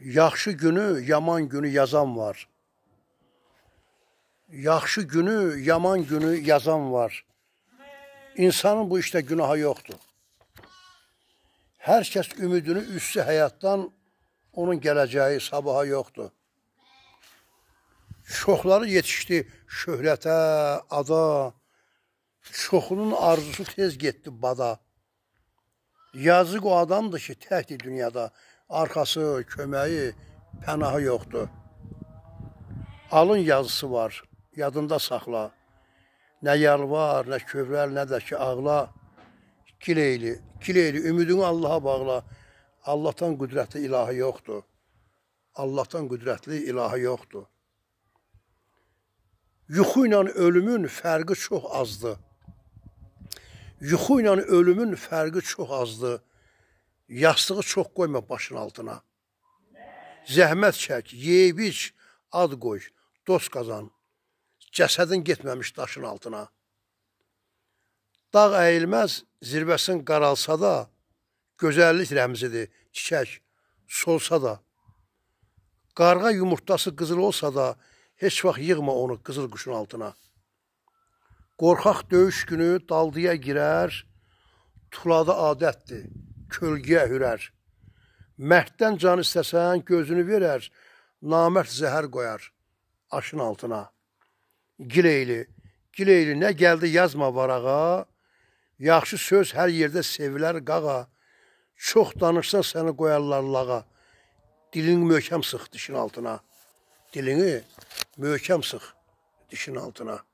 Yaxşı günü, yaman günü yazan var. Yaxşı günü, yaman günü yazan var. İnsanın bu işdə günahı yoxdur. Hər kəs ümidini üstü həyatdan onun gələcəyi sabaha yoxdur. Çoxları yetişdi şöhrətə, ada. Çoxunun arzusu tez getdi bada. Yazıq o adamdır ki, təkdir dünyada arxası, köməyi, pənahı yoxdur. Alın yazısı var, yadında saxla. Nə yalvar, nə kövrəl, nə də ki ağla. Kileyli, kileyli, ümidini Allaha bağla. Allahdan qüdrətli ilahı yoxdur. Allahdan qüdrətli ilahı yoxdur. Yuxu ilə ölümün fərqi çox azdır. Yuxu ilə ölümün fərqi çox azdır. Yastığı çox qoyma başın altına. Zəhmət çək, yeyib iç, ad qoy, dost qazan. Cəsədin getməmiş daşın altına. Dağ əyilməz, zirvəsin qaralsa da, gözəllik rəmzidir, çiçək, solsa da. Qarğa yumurtası qızıl olsa da, heç vaxt yığma onu qızıl quşun altına. Qorxaq döyüş günü daldıya girər, tulada adətdir kölgəyə hürər. Mərddən can istəsən, gözünü verər, namərd zəhər qoyar aşın altına. Gileyli, gileyli nə gəldi yazma varağa, yaxşı söz hər yerdə sevilər qağa, çox danışsan səni qoyarlar lağa, dilin möhkəm sıx dişin altına, dilini möhkəm sıx dişin altına.